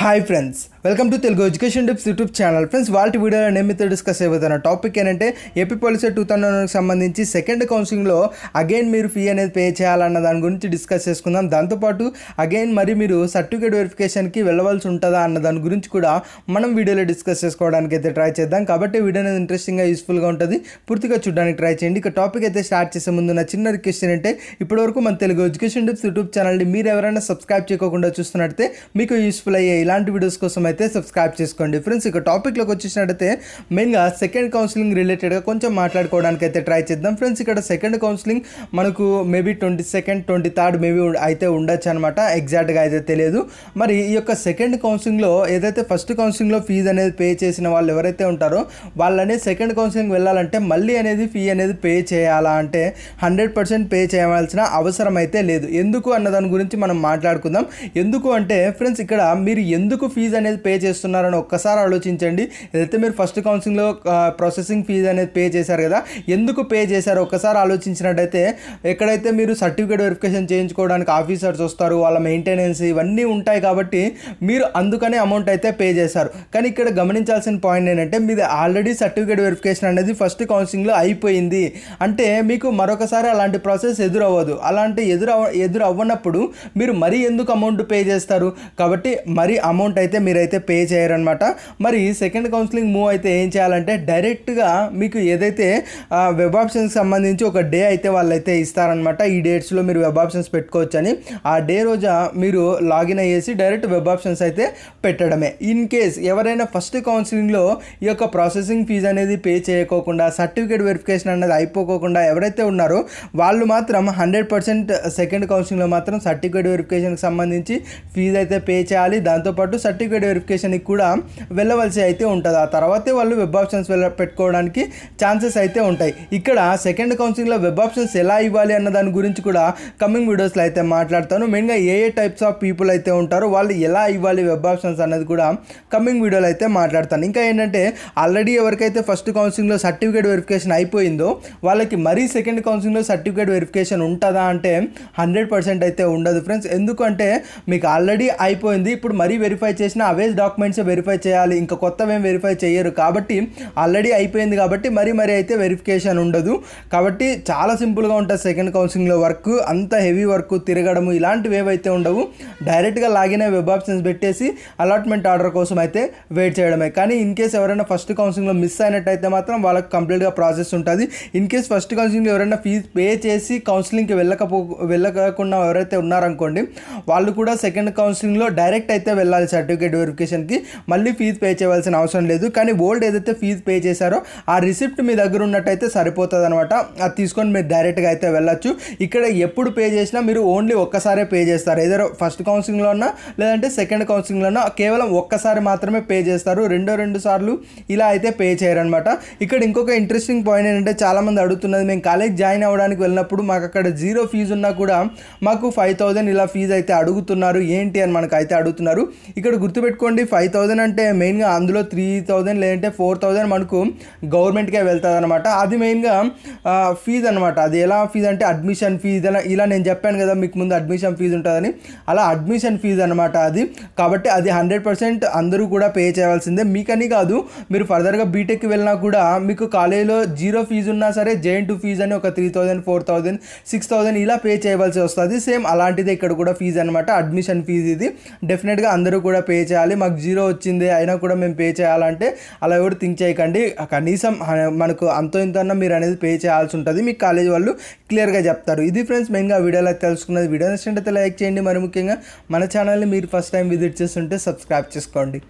hi friends welcome to Telugu education tips YouTube channel friends వాళ్ళ వీడియోలో నేను మీతో డిస్కస్ అయిపోతున్న టాపిక్ ఏంటంటే ఏపీ పోలీసే టూ వన్కి సంబంధించి సెకండ్ కౌన్సిలింగ్లో అగైన్ మీరు ఫీ అనేది పే చేయాలన్న దాని గురించి డిస్కస్ చేసుకుందాం దాంతోపాటు అగైన్ మరి మీరు సర్టిఫికేట్ వెరిఫికేషన్కి వెళ్ళవలసి ఉంటుందా అన్న దాని గురించి కూడా మనం వీడియోలో డిస్కస్ చేసుకోవడానికి అయితే ట్రై చేద్దాం కాబట్టి వీడియో అనేది ఇంట్రెస్టింగ్గా యూస్ఫుల్గా ఉంటుంది పూర్తిగా చూడడానికి ట్రై చేయండి ఇక టాపిక్ అయితే స్టార్ట్ చేసే ముందు నా చిన్న రిక్వెస్ట్ ఏంటంటే ఇప్పటివరకు మన తెలుగు ఎడ్యుకేషన్ డిప్స్ యూట్యూబ్ ఛానల్ని మీరు ఎవరైనా సబ్స్క్రైబ్ చేయకుండా చూస్తున్నట్టే మీకు యూస్ఫుల్ అయ్యే ఇలాంటి వీడియోస్ కోసం అయితే సబ్స్క్రైబ్ చేసుకోండి ఫ్రెండ్స్ ఇక టాపిక్లోకి వచ్చేసినట్టయితే మెయిన్గా సెకండ్ కౌన్సిలింగ్ రిలేటెడ్గా కొంచెం మాట్లాడుకోవడానికి అయితే ట్రై చేద్దాం ఫ్రెండ్స్ ఇక్కడ సెకండ్ కౌన్సిలింగ్ మనకు maybe twenty second twenty third maybe అయితే ఉండొచ్చు అనమాట ఎగ్జాక్ట్గా అయితే తెలియదు మరి ఈ యొక్క సెకండ్ కౌన్సిలింగ్లో ఏదైతే ఫస్ట్ కౌన్సిలింగ్లో ఫీజు అనేది పే చేసిన వాళ్ళు ఎవరైతే ఉంటారో వాళ్ళనే సెకండ్ కౌన్సిలింగ్ వెళ్ళాలంటే మళ్ళీ అనేది ఫీ అనేది పే చేయాలా అంటే హండ్రెడ్ పర్సెంట్ పే చేయవలసిన అవసరం అయితే లేదు ఎందుకు అన్న దాని గురించి మనం మాట్లాడుకుందాం ఎందుకు అంటే ఫ్రెండ్స్ ఇక్కడ మీరు ఎందుకు ఫీజు అనేది పే చేస్తున్నారని ఒక్కసారి ఆలోచించండి ఏదైతే మీరు ఫస్ట్ కౌన్సిలింగ్లో ప్రాసెసింగ్ ఫీజు అనేది పే చేశారు కదా ఎందుకు పే చేశారు ఒక్కసారి ఆలోచించినట్టయితే ఎక్కడైతే మీరు సర్టిఫికేట్ వెరిఫికేషన్ చేయించుకోవడానికి ఆఫీసర్స్ వస్తారు వాళ్ళ మెయింటెనెన్స్ ఇవన్నీ ఉంటాయి కాబట్టి మీరు అందుకనే అమౌంట్ అయితే పే చేశారు కానీ ఇక్కడ గమనించాల్సిన పాయింట్ ఏంటంటే మీది ఆల్రెడీ సర్టిఫికేట్ వెరిఫికేషన్ అనేది ఫస్ట్ కౌన్సిలింగ్లో అయిపోయింది అంటే మీకు మరొకసారి అలాంటి ప్రాసెస్ ఎదురవ్వదు అలాంటి ఎదురవ ఎదురవ్వనప్పుడు మీరు మరీ ఎందుకు అమౌంట్ పే చేస్తారు కాబట్టి మరి అమౌంట్ అయితే మీరైతే పే చేయరనమాట మరి సెకండ్ కౌన్సిలింగ్ మూవ్ అయితే ఏం చేయాలంటే డైరెక్ట్గా మీకు ఏదైతే వెబ్ ఆప్షన్స్కి సంబంధించి ఒక డే అయితే వాళ్ళైతే ఇస్తారనమాట ఈ డేట్స్లో మీరు వెబ్ ఆప్షన్స్ పెట్టుకోవచ్చు అని ఆ డే రోజా మీరు లాగిన్ అయ్యేసి డైరెక్ట్ వెబ్ ఆప్షన్స్ అయితే పెట్టడమే ఇన్ కేస్ ఎవరైనా ఫస్ట్ కౌన్సిలింగ్లో ఈ యొక్క ప్రాసెసింగ్ ఫీజు అనేది పే చేయకోకుండా సర్టిఫికేట్ వెరిఫికేషన్ అనేది అయిపోకోకుండా ఎవరైతే ఉన్నారో వాళ్ళు మాత్రం హండ్రెడ్ పర్సెంట్ సెకండ్ కౌన్సిలింగ్లో మాత్రం సర్టిఫికేట్ వెరిఫికేషన్కి సంబంధించి ఫీజు అయితే పే చేయాలి దాంతో పాటు సర్టిఫికేట్ వెరిఫికేషన్కి కూడా వెళ్ళవలసి అయితే ఉంటుంది ఆ తర్వాతే వాళ్ళు వెబ్ ఆప్షన్స్ వెళ్ళ పెట్టుకోవడానికి ఛాన్సెస్ అయితే ఉంటాయి ఇక్కడ సెకండ్ కౌన్సిలింగ్లో వెబ్ ఆప్షన్స్ ఎలా ఇవ్వాలి అన్న దాని గురించి కూడా కమింగ్ వీడియోస్లో అయితే మాట్లాడతాను మెయిన్గా ఏ ఏ టైప్స్ ఆఫ్ పీపుల్ అయితే ఉంటారో వాళ్ళు ఎలా ఇవ్వాలి వెబ్ ఆప్షన్స్ అనేది కూడా కమింగ్ వీడియోలో అయితే మాట్లాడతాను ఇంకా ఏంటంటే ఆల్రెడీ ఎవరికైతే ఫస్ట్ కౌన్సిలింగ్లో సర్టిఫికేట్ వెరిఫికేషన్ అయిపోయిందో వాళ్ళకి మరీ సెకండ్ కౌన్సిలింగ్లో సర్టిఫికేట్ వెరిఫికేషన్ ఉంటుందా అంటే హండ్రెడ్ పర్సెంట్ అయితే ఉండదు ఫ్రెండ్స్ ఎందుకంటే మీకు ఆల్రెడీ అయిపోయింది ఇప్పుడు మరీ వెరిఫై చేసినా అవే డాక్యుమెంట్స్ వెరిఫై చేయాలి ఇంకా ఏం వెరిఫై చేయరు కాబట్టి ఆల్రెడీ అయిపోయింది కాబట్టి మరీ మరీ అయితే వెరిఫికేషన్ ఉండదు కాబట్టి చాలా సింపుల్గా ఉంటుంది సెకండ్ కౌన్సిలింగ్లో వర్క్ అంత హెవీ వర్క్ తిరగడము ఇలాంటివి ఏవైతే ఉండవు డైరెక్ట్గా లాగిన వెబ్ ఆప్షన్స్ పెట్టేసి అలాట్మెంట్ ఆర్డర్ కోసం అయితే వెయిట్ చేయడమే కానీ ఇన్ కేస్ ఎవరైనా ఫస్ట్ కౌన్సిలింగ్లో మిస్ అయినట్టయితే మాత్రం వాళ్ళకి కంప్లీట్గా ప్రాసెస్ ఉంటుంది ఇన్ కేస్ ఫస్ట్ కౌన్సిలింగ్లో ఎవరైనా ఫీజు పే చేసి కౌన్సిలింగ్కి వెళ్ళకపో వెళ్ళకుండా ఎవరైతే ఉన్నారనుకోండి వాళ్ళు కూడా సెకండ్ కౌన్సిలింగ్లో డైరెక్ట్ అయితే వెళ్ళాలి సర్టిఫికేట్ వెరిఫికేషన్కి మళ్ళీ ఫీజు పే చేయవలసిన అవసరం లేదు కానీ ఓల్డ్ ఏదైతే ఫీజు పే చేశారో ఆ రిసిప్ట్ మీ దగ్గర ఉన్నట్టయితే సరిపోతుంది అనమాట అది తీసుకొని మీరు డైరెక్ట్గా అయితే వెళ్ళచ్చు ఇక్కడ ఎప్పుడు పే చేసినా మీరు ఓన్లీ ఒక్కసారే పే చేస్తారు ఏదో ఫస్ట్ కౌన్సిలింగ్లో ఉన్నా లేదంటే సెకండ్ కౌన్సిలింగ్లో ఉన్నా కేవలం ఒక్కసారి మాత్రమే పే చేస్తారు రెండో రెండు సార్లు ఇలా అయితే పే చేయరనమాట ఇక్కడ ఇంకొక ఇంట్రెస్టింగ్ పాయింట్ ఏంటంటే చాలామంది అడుగుతున్నది మేము కాలేజ్ జాయిన్ అవ్వడానికి వెళ్ళినప్పుడు మాకు అక్కడ జీరో ఫీజు ఉన్నా కూడా మాకు ఫైవ్ థౌజండ్ ఇలా ఫీజు అయితే అడుగుతున్నారు ఏంటి అని మనకు అయితే అడుగుతున్నారు ఇక్కడ గుర్తుపెట్టుకోండి ఫైవ్ థౌజండ్ అంటే మెయిన్గా అందులో త్రీ థౌజండ్ లేదంటే ఫోర్ థౌజండ్ మనకు గవర్నమెంట్కే వెళ్తుంది అనమాట అది మెయిన్గా ఫీజు అనమాట అది ఎలా ఫీజు అంటే అడ్మిషన్ ఫీజు ఇలా ఇలా నేను చెప్పాను కదా మీకు ముందు అడ్మిషన్ ఫీజు ఉంటుందని అలా అడ్మిషన్ ఫీజు అనమాట అది కాబట్టి అది హండ్రెడ్ పర్సెంట్ అందరూ కూడా పే చేయవలసిందే మీకని కాదు మీరు ఫర్దర్గా బీటెక్కి వెళ్ళినా కూడా మీకు కాలేజీలో జీరో ఫీజు ఉన్నా సరే జేఎన్ టూ ఫీజు అని ఒక three thousand four thousand six thousand ఇలా పే చేయవలసి వస్తుంది సేమ్ అలాంటిదే ఇక్కడ కూడా ఫీజు అనమాట అడ్మిషన్ ఫీజు ఇది డెఫినెట్గా అందరూ అందరూ కూడా పే చేయాలి మాకు జీరో వచ్చింది అయినా కూడా మేము పే చేయాలంటే అలా ఎవరు థింక్ చేయకండి కనీసం మనకు అంతో ఇంత మీరు అనేది పే చేయాల్సి ఉంటుంది మీ కాలేజ్ వాళ్ళు క్లియర్గా చెప్తారు ఇది ఫ్రెండ్స్ మెయిన్గా వీడియోలో తెలుసుకున్నది వీడియో నచ్చినట్లయితే లైక్ చేయండి మరి ముఖ్యంగా మన ఛానల్ని మీరు ఫస్ట్ టైం విజిట్ చేస్తుంటే సబ్స్క్రైబ్ చేసుకోండి